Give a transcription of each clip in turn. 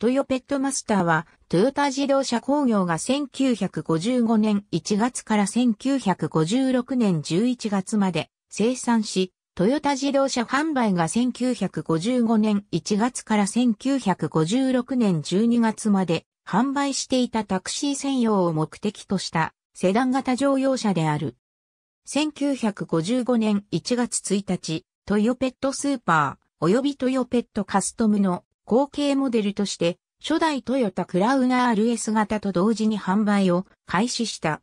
トヨペットマスターは、トヨタ自動車工業が1955年1月から1956年11月まで生産し、トヨタ自動車販売が1955年1月から1956年12月まで販売していたタクシー専用を目的としたセダン型乗用車である。1955年1月1日、トヨペットスーパー及びトヨペットカストムの後継モデルとして、初代トヨタクラウン RS 型と同時に販売を開始した。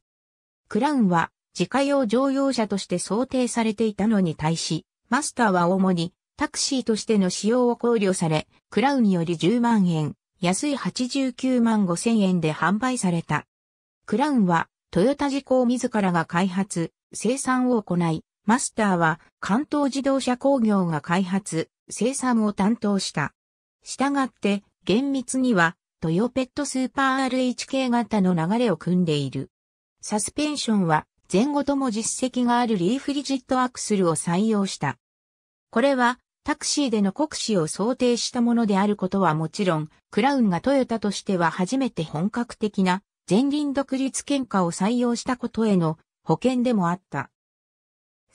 クラウンは自家用乗用車として想定されていたのに対し、マスターは主にタクシーとしての使用を考慮され、クラウンより10万円、安い89万5千円で販売された。クラウンはトヨタ故を自らが開発、生産を行い、マスターは関東自動車工業が開発、生産を担当した。したがって、厳密には、トヨペットスーパー RHK 型の流れを組んでいる。サスペンションは、前後とも実績があるリーフリジットアクスルを採用した。これは、タクシーでの国使を想定したものであることはもちろん、クラウンがトヨタとしては初めて本格的な前輪独立喧嘩を採用したことへの保険でもあった。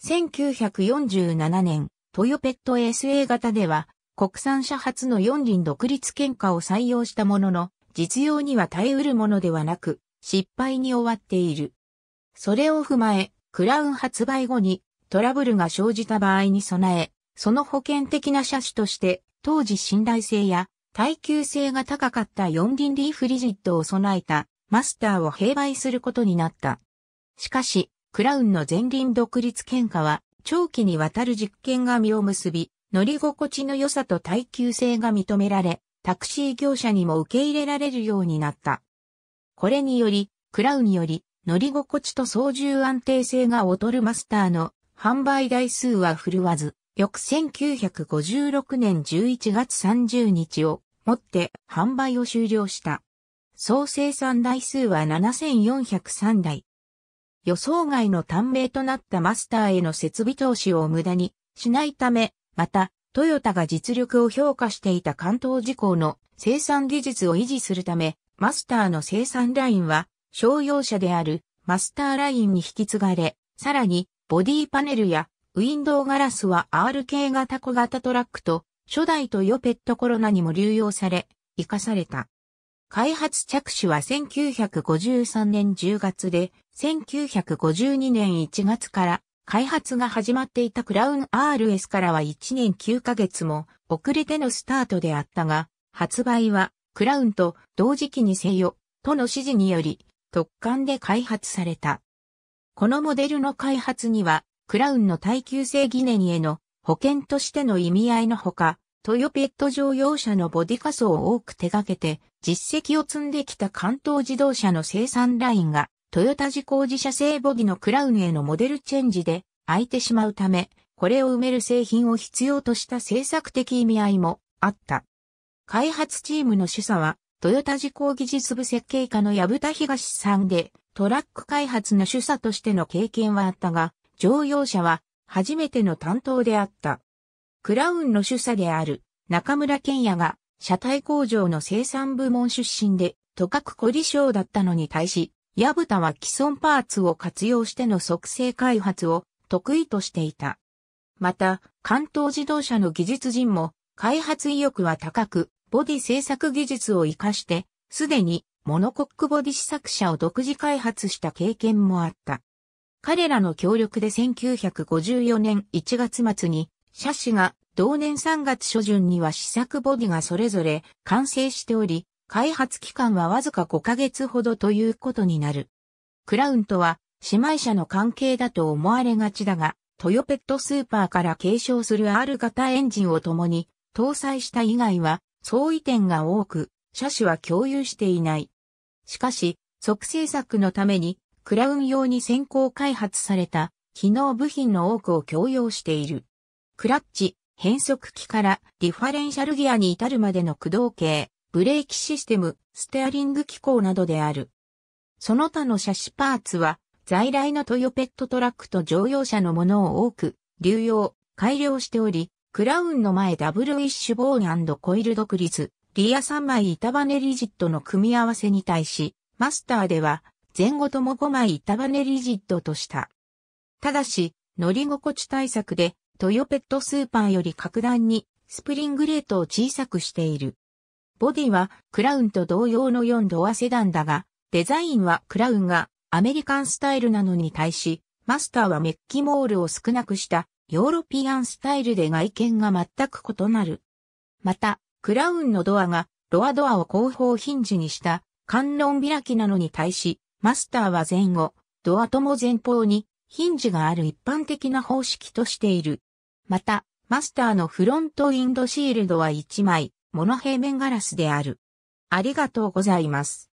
1947年、トヨペット SA 型では、国産車初の四輪独立喧嘩を採用したものの、実用には耐えうるものではなく、失敗に終わっている。それを踏まえ、クラウン発売後にトラブルが生じた場合に備え、その保険的な車種として、当時信頼性や耐久性が高かった四輪リーフリジットを備えたマスターを併売することになった。しかし、クラウンの前輪独立喧嘩は長期にわたる実験が実を結び、乗り心地の良さと耐久性が認められ、タクシー業者にも受け入れられるようになった。これにより、クラウンより、乗り心地と操縦安定性が劣るマスターの販売台数は振るわず、翌1956年11月30日をもって販売を終了した。総生産台数は7403台。予想外の短命となったマスターへの設備投資を無駄にしないため、また、トヨタが実力を評価していた関東事項の生産技術を維持するため、マスターの生産ラインは商用車であるマスターラインに引き継がれ、さらにボディパネルやウィンドウガラスは RK 型小型トラックと初代とヨペットコロナにも流用され、活かされた。開発着手は1953年10月で、1952年1月から開発が始まっていたクラウン RS からは1年9ヶ月も遅れてのスタートであったが、発売はクラウンと同時期にせよとの指示により特艦で開発された。このモデルの開発にはクラウンの耐久性疑念への保険としての意味合いのほか、トヨペット乗用車のボディカ装を多く手掛けて実績を積んできた関東自動車の生産ラインがトヨタ自工自社製ボディのクラウンへのモデルチェンジで空いてしまうため、これを埋める製品を必要とした政策的意味合いもあった。開発チームの主査は、トヨタ自工技術部設計課の矢蓋東さんで、トラック開発の主査としての経験はあったが、乗用車は初めての担当であった。クラウンの主査である中村健也が車体工場の生産部門出身で、とかく凝り性だったのに対し、ヤブタは既存パーツを活用しての促成開発を得意としていた。また、関東自動車の技術陣も開発意欲は高く、ボディ製作技術を活かして、すでにモノコックボディ試作車を独自開発した経験もあった。彼らの協力で1954年1月末に、車種が同年3月初旬には試作ボディがそれぞれ完成しており、開発期間はわずか5ヶ月ほどということになる。クラウンとは姉妹社の関係だと思われがちだが、トヨペットスーパーから継承する R 型エンジンを共に搭載した以外は相違点が多く、車種は共有していない。しかし、即製作のためにクラウン用に先行開発された機能部品の多くを共用している。クラッチ、変速機からディファレンシャルギアに至るまでの駆動系、ブレーキシステム、ステアリング機構などである。その他の車種パーツは、在来のトヨペットトラックと乗用車のものを多く、流用、改良しており、クラウンの前ダブルウィッシュボーンコイル独立、リア3枚板バネリジットの組み合わせに対し、マスターでは、前後とも5枚板バネリジットとした。ただし、乗り心地対策で、トヨペットスーパーより格段に、スプリングレートを小さくしている。ボディはクラウンと同様の4ドアセダンだが、デザインはクラウンがアメリカンスタイルなのに対し、マスターはメッキモールを少なくしたヨーロピアンスタイルで外見が全く異なる。また、クラウンのドアがロアドアを後方ヒンジにした観音開きなのに対し、マスターは前後、ドアとも前方にヒンジがある一般的な方式としている。また、マスターのフロントウィンドシールドは1枚、モノ平面ガラスである。ありがとうございます。